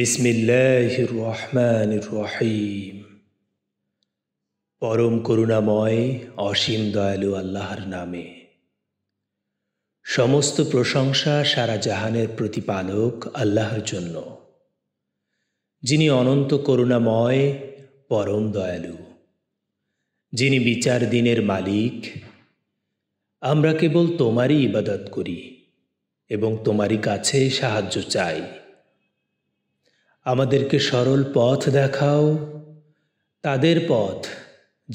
بسم রহমান রহিম পরম করুণাময় অসীম দয়ালু আল্লাহর নামে সমস্ত প্রশংসা সারা জাহানের প্রতিপালক আল্লাহর জন্য যিনি অনন্ত করুণাময় পরম দয়ালু যিনি বিচার দিনের মালিক আমরা কেবল তোমারই ইবাদত করি এবং তোমারই কাছে সাহায্য চাই আমাদেরকে সরল পথ দেখাও তাদের পথ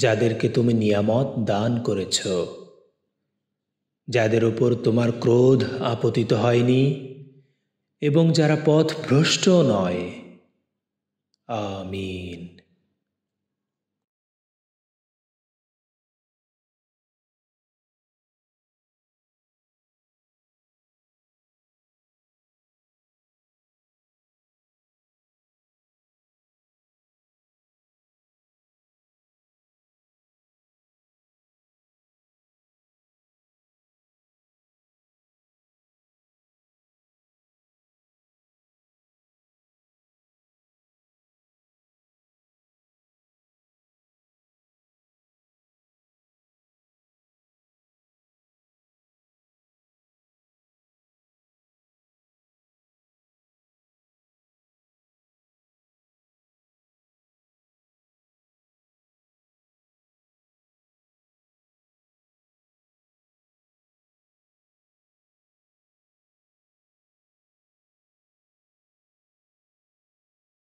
যাদেরকে তুমি নিয়ামত দান করেছ যাদের ওপর তোমার ক্রোধ আপতিত হয়নি এবং যারা পথ ভ্রষ্ট নয় আমিন